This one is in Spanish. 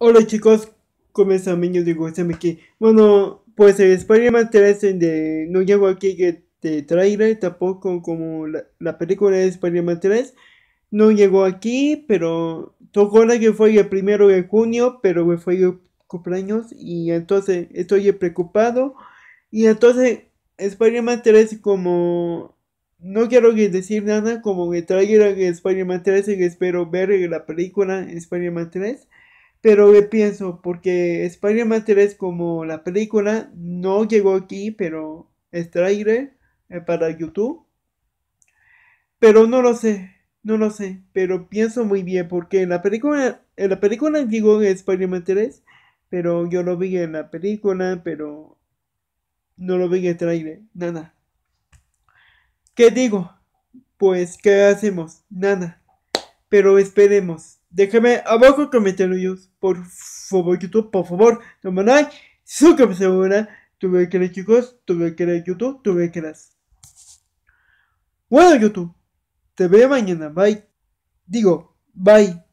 Hola chicos, están? niños digo, Gozame aquí. Bueno, pues el Spider-Man 3 no llegó aquí que te trailer, tampoco como la, película de Spider-Man 3 no llegó aquí, pero tocó la que fue el primero de junio, pero fue el cumpleaños y entonces estoy preocupado y entonces Spider-Man 3 como no quiero decir nada como que trailer Spider-Man 3 y espero ver la película Spider-Man 3 pero pienso, porque Spider-Man 3 como la película no llegó aquí, pero es eh, para YouTube. Pero no lo sé, no lo sé, pero pienso muy bien, porque en la película, en la película llegó Spider-Man 3, pero yo lo vi en la película, pero no lo vi en nada. ¿Qué digo? Pues, ¿qué hacemos? Nada. Pero esperemos. Déjame abajo comentarios, por favor, YouTube, por favor. like. suscríbete ahora. Tuve que chicos, tuve que YouTube, tuve que Bueno, YouTube, te veo mañana, bye. Digo, bye.